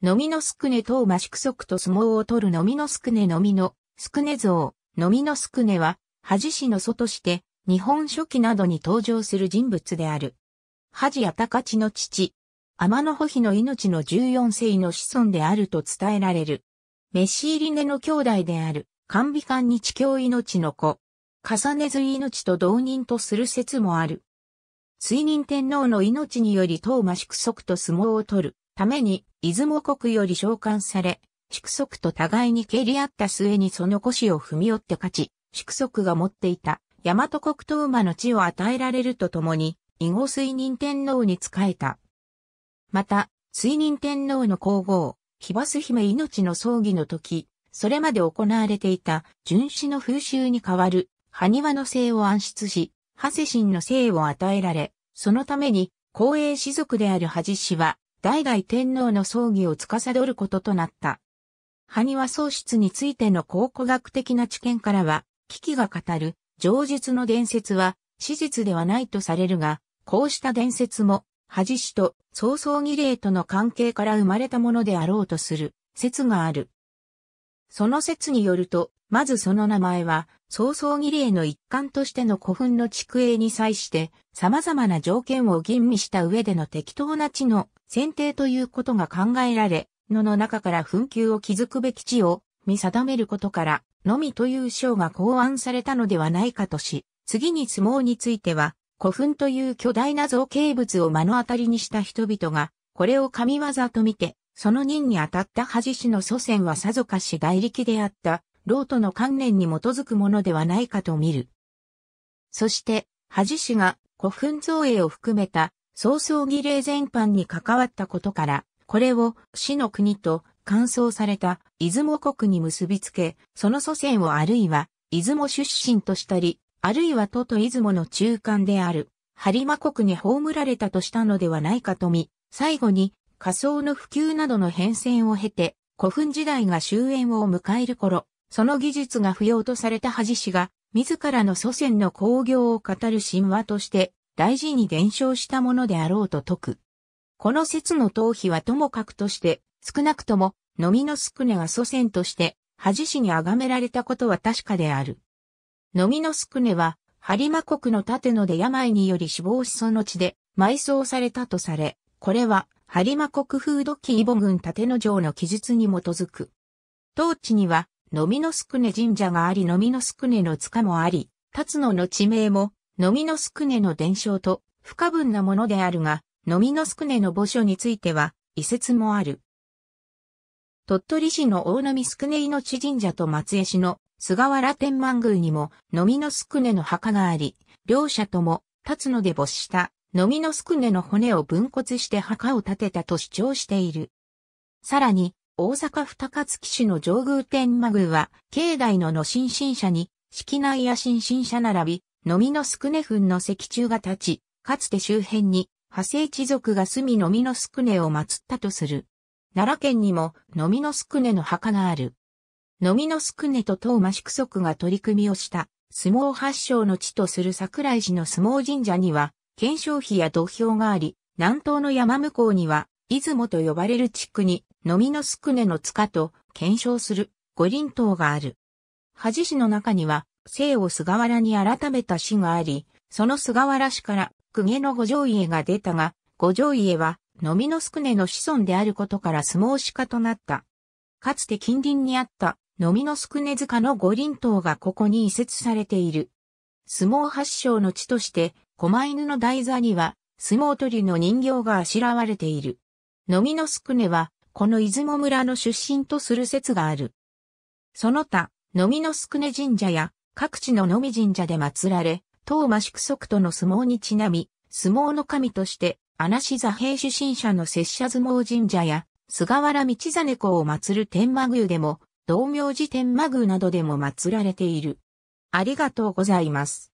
のみのすくねしくそ足と相撲を取るのみのすくねのみの、すくね像、のみのすくねは、恥氏の祖として、日本書紀などに登場する人物である。恥や高地の父、天の保妃の命の14世の子孫であると伝えられる。メシ入り根の兄弟である、官美に日教命の子、重ねず命と同人とする説もある。水人天皇の命により当麻縮足と相撲を取るために、出雲国より召喚され、宿足と互いに蹴り合った末にその腰を踏み折って勝ち、宿足が持っていた大和国東馬の地を与えられるとともに、囲碁水任天皇に仕えた。また、水任天皇の皇后、ヒバス姫命の葬儀の時、それまで行われていた巡視の風習に代わる、埴輪の姓を暗出し、ハセシンの姓を与えられ、そのために、公営士族である恥氏は、代々天皇の葬儀を司ることとなった。埴輪喪失についての考古学的な知見からは、危機が語る、上述の伝説は、史実ではないとされるが、こうした伝説も、恥氏と葬送儀礼との関係から生まれたものであろうとする説がある。その説によると、まずその名前は、早々儀礼の一環としての古墳の築営に際して様々な条件を吟味した上での適当な地の選定ということが考えられ、野の中から墳丘を築くべき地を見定めることからのみという章が考案されたのではないかとし、次に相撲については古墳という巨大な造形物を目の当たりにした人々が、これを神業と見て、その任に当たった恥氏の祖先はさぞかし外力であった老との観念に基づくものではないかと見る。そして、恥氏が古墳造営を含めた曹操儀礼全般に関わったことから、これを死の国と乾燥された出雲国に結びつけ、その祖先をあるいは出雲出身としたり、あるいは都と出雲の中間である、播磨国に葬られたとしたのではないかと見、最後に仮想の普及などの変遷を経て、古墳時代が終焉を迎える頃、その技術が不要とされた恥氏が、自らの祖先の工業を語る神話として、大事に伝承したものであろうと説く。この説の頭皮はともかくとして、少なくとも、のみのすくねが祖先として、恥氏に崇められたことは確かである。のみのすくねは、リマ国の盾野で病により死亡しその地で埋葬されたとされ、これは、リマ国風土記イボ軍盾野城の記述に基づく。当地には、のみのすくね神社がありのみのすくねの塚もあり、立つの地名も、のみのすくねの伝承と不可分なものであるが、のみのすくねの墓所については、遺説もある。鳥取市の大波くね命神社と松江市の菅原天満宮にも、のみのくねの墓があり、両者とも、立つので没した、のみのくねの骨を分骨して墓を建てたと主張している。さらに、大阪二勝槻市の上宮天満宮は、境内の野新進社に、式内野新進社並び、のみのすくね墳の石柱が立ち、かつて周辺に、派生地族が住みのみのすくねを祀ったとする。奈良県にも、のみのすくねの墓がある。のみのすくねと東間宿足が取り組みをした、相撲発祥の地とする桜井市の相撲神社には、検証碑や土俵があり、南東の山向こうには、出雲と呼ばれる地区に、のみのすくねの塚と検証する五輪塔がある。恥市の中には、姓を菅原に改めた市があり、その菅原市から公家の五条家が出たが、五条家は、のみのすくねの子孫であることから相撲鹿となった。かつて近隣にあった、のみのすくね塚の五輪塔がここに移設されている。相撲発祥の地として、狛犬の台座には、相撲取りの人形があしらわれている。のみのすくねは、この出雲村の出身とする説がある。その他、のみのすくね神社や各地ののみ神社で祀られ、東間宿足との相撲にちなみ、相撲の神として、穴し座兵主神社の拙者相撲神社や、菅原道真公を祀る天満宮でも、道明寺天満宮などでも祀られている。ありがとうございます。